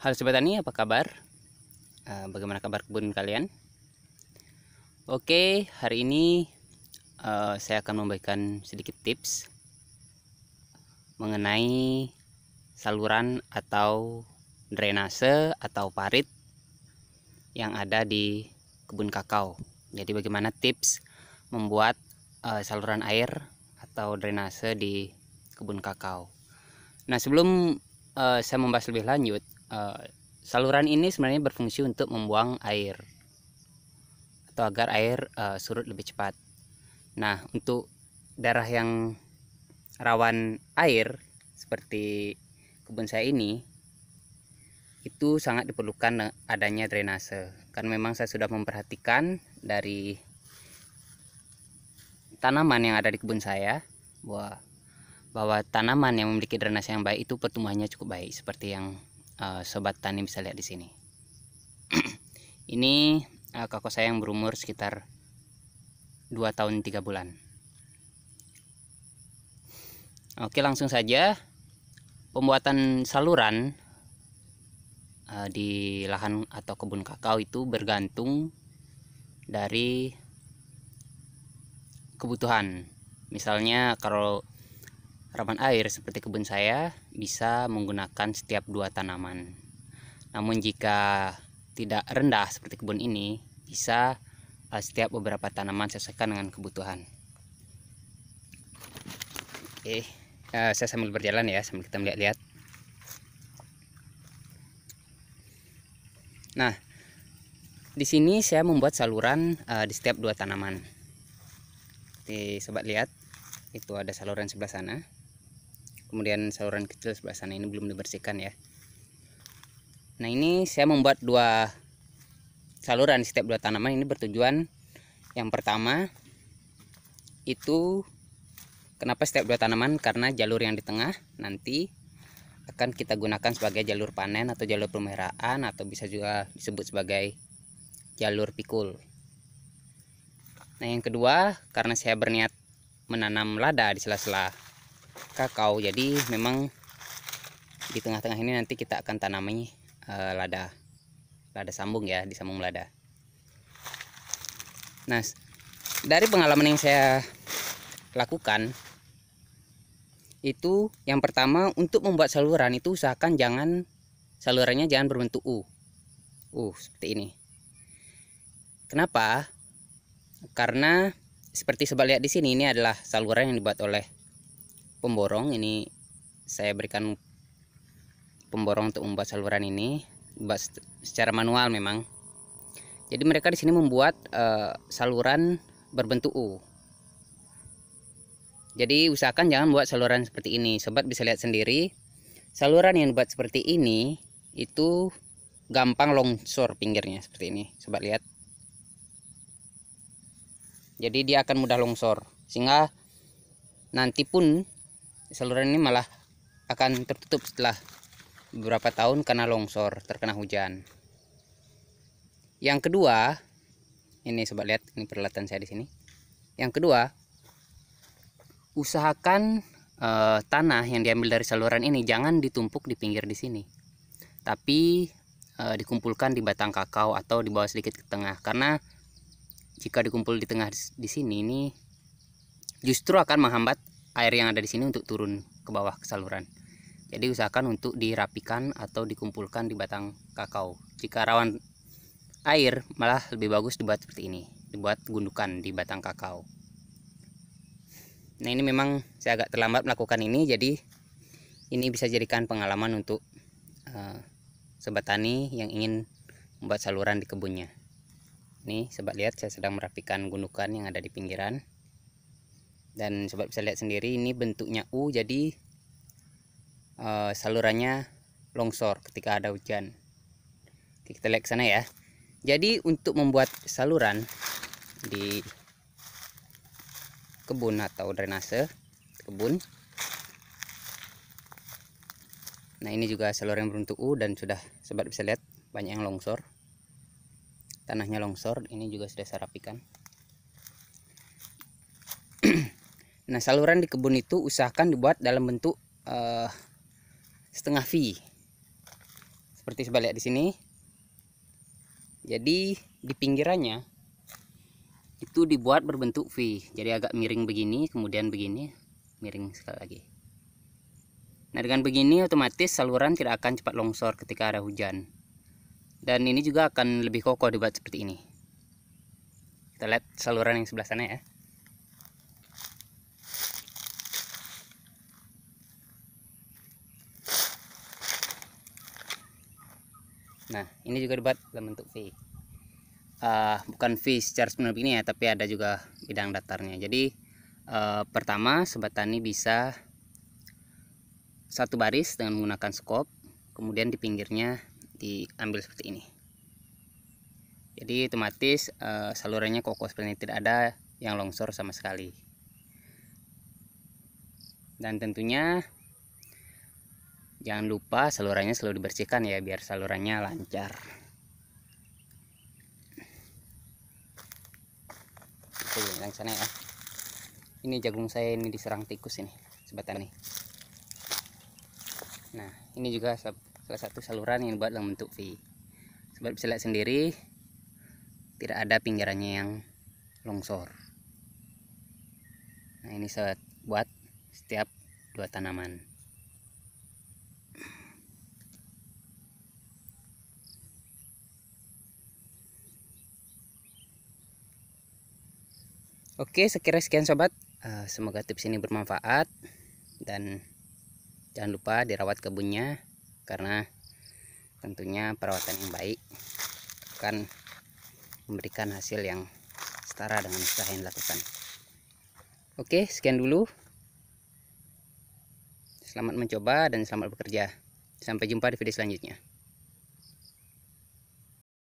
Halo Sobat Tani, apa kabar? Eh, bagaimana kabar kebun kalian? Oke, hari ini eh, saya akan memberikan sedikit tips mengenai saluran atau drainase atau parit yang ada di kebun kakao. Jadi bagaimana tips membuat eh, saluran air atau drainase di kebun kakao. Nah, sebelum saya membahas lebih lanjut, Eh, saluran ini sebenarnya berfungsi untuk membuang air atau agar air uh, surut lebih cepat. Nah, untuk daerah yang rawan air seperti kebun saya ini itu sangat diperlukan adanya drainase karena memang saya sudah memperhatikan dari tanaman yang ada di kebun saya bahwa bahwa tanaman yang memiliki drainase yang baik itu pertumbuhannya cukup baik seperti yang Eh, sobat tani bisa lihat di sini ini uh, kakak saya yang berumur sekitar 2 tahun 3 bulan Oke langsung saja pembuatan saluran uh, di lahan atau kebun kakao itu bergantung dari kebutuhan misalnya kalau Harapan air seperti kebun saya bisa menggunakan setiap dua tanaman. Namun jika tidak rendah seperti kebun ini, bisa eh, setiap beberapa tanaman sesuaikan dengan kebutuhan. Oke, eh, eh, saya sambil berjalan ya, sambil kita melihat-lihat. Nah, di sini saya membuat saluran uh, di setiap dua tanaman. Oke, sobat lihat, itu ada saluran sebelah sana kemudian saluran kecil sebelah sana ini belum dibersihkan ya nah ini saya membuat dua saluran setiap dua tanaman ini bertujuan yang pertama itu kenapa setiap dua tanaman karena jalur yang di tengah nanti akan kita gunakan sebagai jalur panen atau jalur pemeraan atau bisa juga disebut sebagai jalur pikul nah yang kedua karena saya berniat menanam lada di sela-sela kakao jadi memang di tengah-tengah ini nanti kita akan tanami uh, lada lada sambung ya disambung lada nah dari pengalaman yang saya lakukan itu yang pertama untuk membuat saluran itu usahakan jangan salurannya jangan berbentuk U U seperti ini kenapa karena seperti lihat di sini ini adalah saluran yang dibuat oleh pemborong ini saya berikan pemborong untuk membuat saluran ini buat secara manual memang jadi mereka di sini membuat uh, saluran berbentuk U jadi usahakan jangan buat saluran seperti ini sobat bisa lihat sendiri saluran yang buat seperti ini itu gampang longsor pinggirnya seperti ini sobat lihat jadi dia akan mudah longsor sehingga nanti pun saluran ini malah akan tertutup setelah beberapa tahun karena longsor terkena hujan. Yang kedua, ini sobat lihat ini peralatan saya di sini. Yang kedua, usahakan e, tanah yang diambil dari saluran ini jangan ditumpuk di pinggir di sini. Tapi e, dikumpulkan di batang kakao atau di bawah sedikit ke tengah karena jika dikumpul di tengah di sini ini justru akan menghambat air yang ada di sini untuk turun ke bawah ke saluran. Jadi usahakan untuk dirapikan atau dikumpulkan di batang kakao. Jika rawan air, malah lebih bagus dibuat seperti ini, dibuat gundukan di batang kakao. Nah ini memang saya agak terlambat melakukan ini, jadi ini bisa jadikan pengalaman untuk uh, sobat tani yang ingin membuat saluran di kebunnya. Ini sobat lihat saya sedang merapikan gundukan yang ada di pinggiran dan sobat bisa lihat sendiri ini bentuknya U jadi uh, salurannya longsor ketika ada hujan Oke, kita lihat sana ya jadi untuk membuat saluran di kebun atau drainase kebun nah ini juga saluran berbentuk U dan sudah sobat bisa lihat banyak yang longsor tanahnya longsor ini juga sudah saya rapikan Nah saluran di kebun itu usahakan dibuat dalam bentuk uh, setengah V seperti sebalik di sini. Jadi di pinggirannya itu dibuat berbentuk V. Jadi agak miring begini, kemudian begini, miring sekali lagi. Nah dengan begini otomatis saluran tidak akan cepat longsor ketika ada hujan Dan ini juga akan lebih kokoh dibuat seperti ini Kita lihat saluran yang sebelah sana ya nah ini juga dibuat dalam bentuk V uh, eh, bukan V secara sepenuh ini ya tapi ada juga bidang datarnya jadi uh, pertama sobat tani bisa satu baris dengan menggunakan skop kemudian di pinggirnya diambil seperti ini jadi otomatis uh, salurannya kokoh seperti ini tidak ada yang longsor sama sekali dan tentunya jangan lupa salurannya selalu dibersihkan ya biar salurannya lancar Oke, yang sana ya ini jagung saya ini diserang tikus ini sebatang nih nah ini juga salah satu saluran yang buat dalam bentuk V sebab bisa lihat sendiri tidak ada pinggirannya yang longsor nah ini saya buat setiap dua tanaman Oke, sekiranya sekian sobat. Eh, semoga tips ini bermanfaat dan jangan lupa dirawat kebunnya karena tentunya perawatan yang baik akan memberikan hasil yang setara dengan usaha yang dilakukan. Oke, sekian dulu. Selamat mencoba dan selamat bekerja. Sampai jumpa di video selanjutnya.